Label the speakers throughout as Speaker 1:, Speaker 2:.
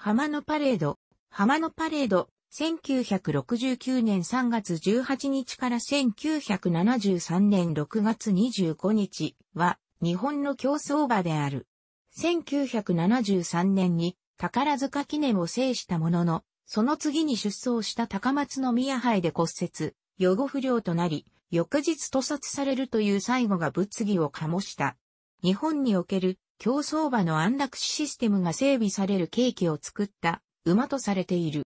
Speaker 1: 浜野パレード、浜野パレード、1969年3月18日から1973年6月25日は日本の競争場である。1973年に宝塚記念を制したものの、その次に出走した高松宮杯で骨折、予後不良となり、翌日屠殺されるという最後が物議を醸した。日本における競走馬の安楽死システムが整備されるケーキを作った馬とされている。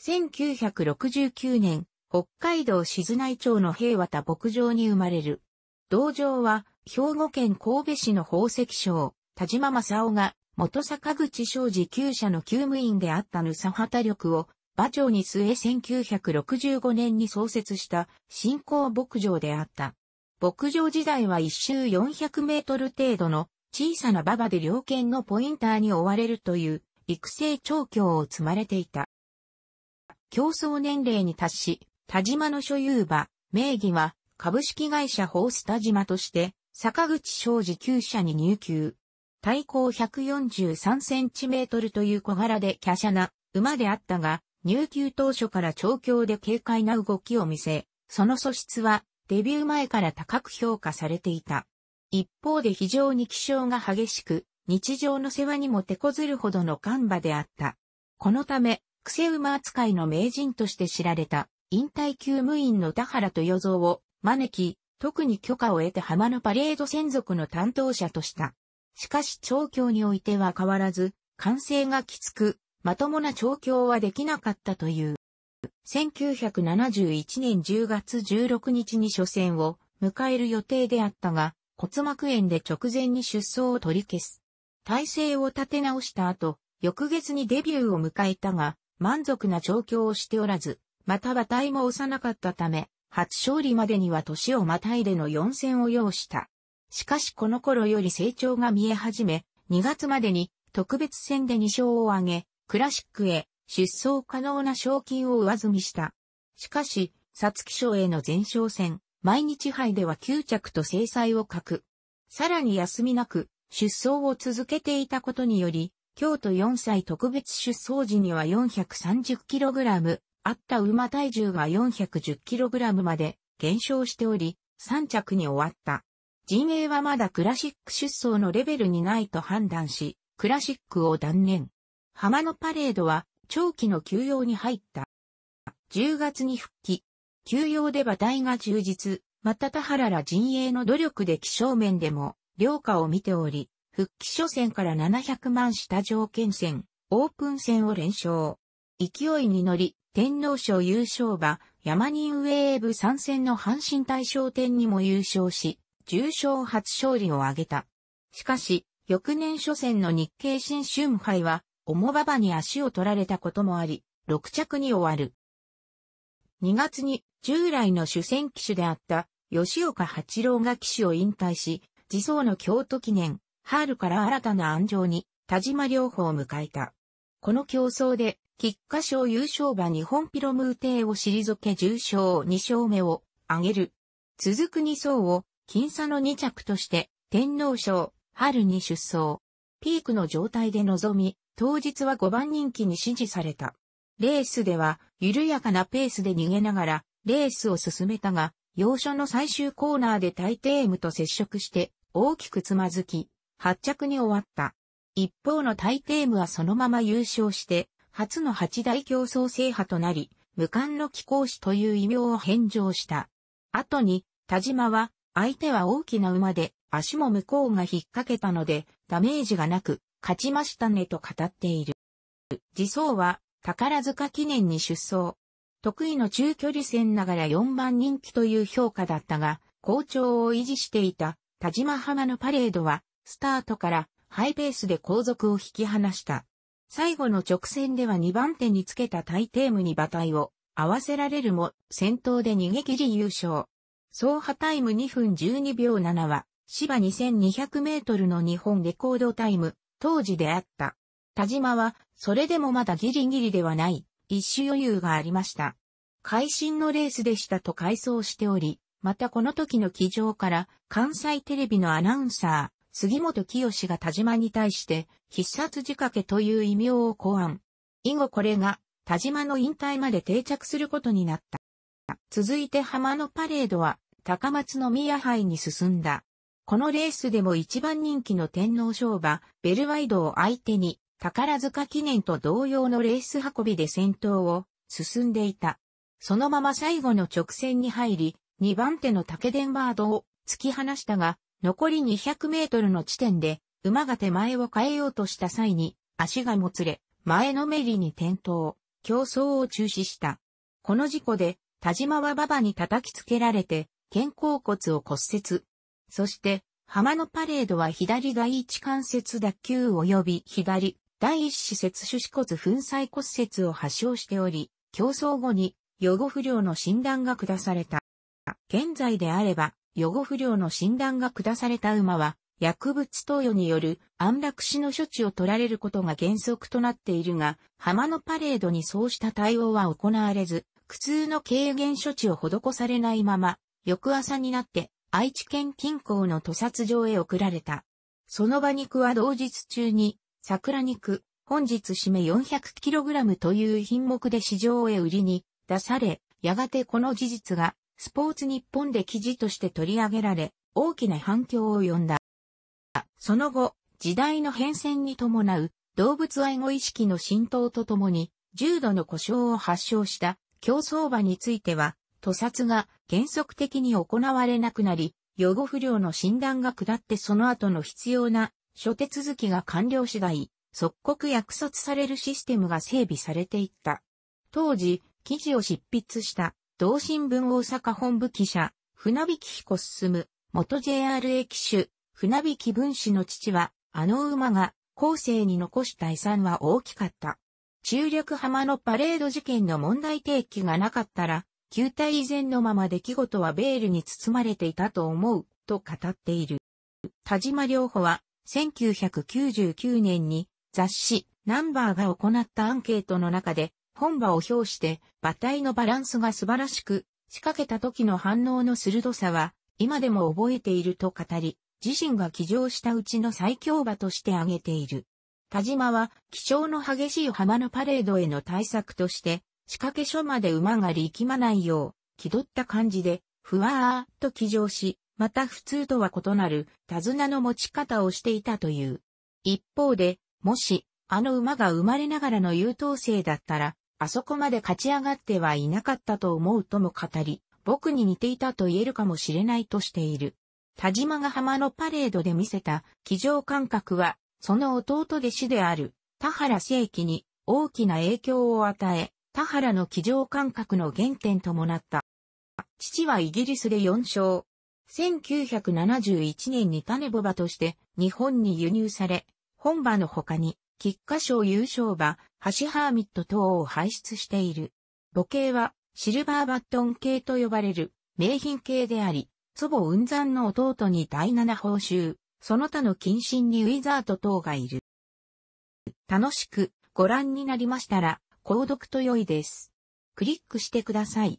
Speaker 1: 1969年、北海道静内町の平和田牧場に生まれる。道場は、兵庫県神戸市の宝石商、田島正夫が、元坂口商事旧社の旧務員であったぬさはた力を、馬長に据え1965年に創設した新興牧場であった。牧場時代は一周400メートル程度の小さな馬場で猟犬のポインターに追われるという育成調教を積まれていた。競争年齢に達し、田島の所有馬、名義は株式会社ホース田島として、坂口昌司旧社に入級。体高143センチメートルという小柄で華奢な馬であったが、入級当初から調教で軽快な動きを見せ、その素質はデビュー前から高く評価されていた。一方で非常に気象が激しく、日常の世話にも手こずるほどの干馬であった。このため、癖馬扱いの名人として知られた、引退級務員の田原豊蔵を招き、特に許可を得て浜のパレード専属の担当者とした。しかし調教においては変わらず、完成がきつく、まともな調教はできなかったという。1971年10月16日に初戦を迎える予定であったが、骨膜炎で直前に出走を取り消す。体勢を立て直した後、翌月にデビューを迎えたが、満足な状況をしておらず、また馬体も幼かったため、初勝利までには年をまたいでの4戦を要した。しかしこの頃より成長が見え始め、2月までに特別戦で2勝を挙げ、クラシックへ出走可能な賞金を上積みした。しかし、皐月賞への前哨戦、毎日杯では9着と制裁を欠く。さらに休みなく出走を続けていたことにより、京都4歳特別出走時には 430kg あった馬体重が 410kg まで減少しており、3着に終わった。陣営はまだクラシック出走のレベルにないと判断し、クラシックを断念。浜のパレードは長期の休養に入った。10月に復帰。休養で馬体が充実、また田原ら陣営の努力で気象面でも、良化を見ており、復帰初戦から700万下条件戦、オープン戦を連勝。勢いに乗り、天皇賞優勝馬、山人ウェーブ参戦の阪神大賞典にも優勝し、重賞初勝利を挙げた。しかし、翌年初戦の日経新春杯は、重馬場に足を取られたこともあり、6着に終わる。2月に従来の主戦騎手であった吉岡八郎が騎手を引退し、自走の京都記念、春から新たな安城に田島両方を迎えた。この競争で、菊花賞優勝馬日本ピロムー帝を退け重賞2勝目を挙げる。続く2層を、僅差の2着として、天皇賞、春に出走。ピークの状態で臨み、当日は5番人気に支持された。レースでは、緩やかなペースで逃げながら、レースを進めたが、要所の最終コーナーでタイテームと接触して、大きくつまずき、発着に終わった。一方のタイテームはそのまま優勝して、初の八大競争制覇となり、無冠の貴公子という異名を返上した。後に、田島は、相手は大きな馬で、足も向こうが引っ掛けたので、ダメージがなく、勝ちましたねと語っている。自走は、宝塚記念に出走。得意の中距離戦ながら4番人気という評価だったが、好調を維持していた田島浜のパレードは、スタートからハイペースで後続を引き離した。最後の直線では2番手につけたタイテームに馬体を合わせられるも、先頭で逃げ切り優勝。総破タイム2分12秒7は、芝2200メートルの日本レコードタイム、当時であった。田島はそれでもまだギリギリではない、一種余裕がありました。会心のレースでしたと回想しており、またこの時の起上から、関西テレビのアナウンサー、杉本清が田島に対して、必殺仕掛けという異名を考案。以後これが、田島の引退まで定着することになった。続いて浜のパレードは、高松宮杯に進んだ。このレースでも一番人気の天皇賞馬、ベルワイドを相手に、宝塚記念と同様のレース運びで先頭を進んでいた。そのまま最後の直線に入り、2番手の竹デンバードを突き放したが、残り200メートルの地点で、馬が手前を変えようとした際に、足がもつれ、前のめりに転倒、競争を中止した。この事故で、田島は馬場に叩きつけられて、肩甲骨を骨折。そして、浜のパレードは左第一関節脱臼及び左第一子節種子骨粉砕骨折を発症しており、競争後に予後不良の診断が下された。現在であれば、予後不良の診断が下された馬は、薬物投与による安楽死の処置を取られることが原則となっているが、浜のパレードにそうした対応は行われず、苦痛の軽減処置を施されないまま、翌朝になって愛知県近郊の屠殺場へ送られた。その場に加は同日中に桜肉、本日締め 400kg という品目で市場へ売りに出され、やがてこの事実がスポーツ日本で記事として取り上げられ、大きな反響を呼んだ。その後、時代の変遷に伴う動物愛護意識の浸透とともに、重度の故障を発症した競走馬については、屠殺が原則的に行われなくなり、予後不良の診断が下ってその後の必要な諸手続きが完了次第、即刻約束されるシステムが整備されていった。当時、記事を執筆した、同新聞大阪本部記者、船引彦進、元 JRA 機種、船引文史の父は、あの馬が、後世に残した遺産は大きかった。中略浜のパレード事件の問題提起がなかったら、旧体以前のまま出来事はベールに包まれていたと思う、と語っている。田島良保は、1999年に雑誌ナンバーが行ったアンケートの中で本場を表して馬体のバランスが素晴らしく仕掛けた時の反応の鋭さは今でも覚えていると語り自身が騎乗したうちの最強馬として挙げている。田島は気象の激しい浜のパレードへの対策として仕掛け所まで馬が力まないよう気取った感じでふわーっと騎乗しまた普通とは異なる手綱の持ち方をしていたという。一方で、もし、あの馬が生まれながらの優等生だったら、あそこまで勝ち上がってはいなかったと思うとも語り、僕に似ていたと言えるかもしれないとしている。田島が浜のパレードで見せた騎乗感覚は、その弟弟子である田原正規に大きな影響を与え、田原の騎乗感覚の原点ともなった。父はイギリスで4勝、1971年に種ボバとして日本に輸入され、本馬の他に、菊花賞優勝馬、ハシハーミット等を排出している。母系は、シルバーバットン系と呼ばれる、名品系であり、祖母雲山の弟に第七報酬、その他の近親にウィザート等がいる。楽しくご覧になりましたら、購読と良いです。クリックしてください。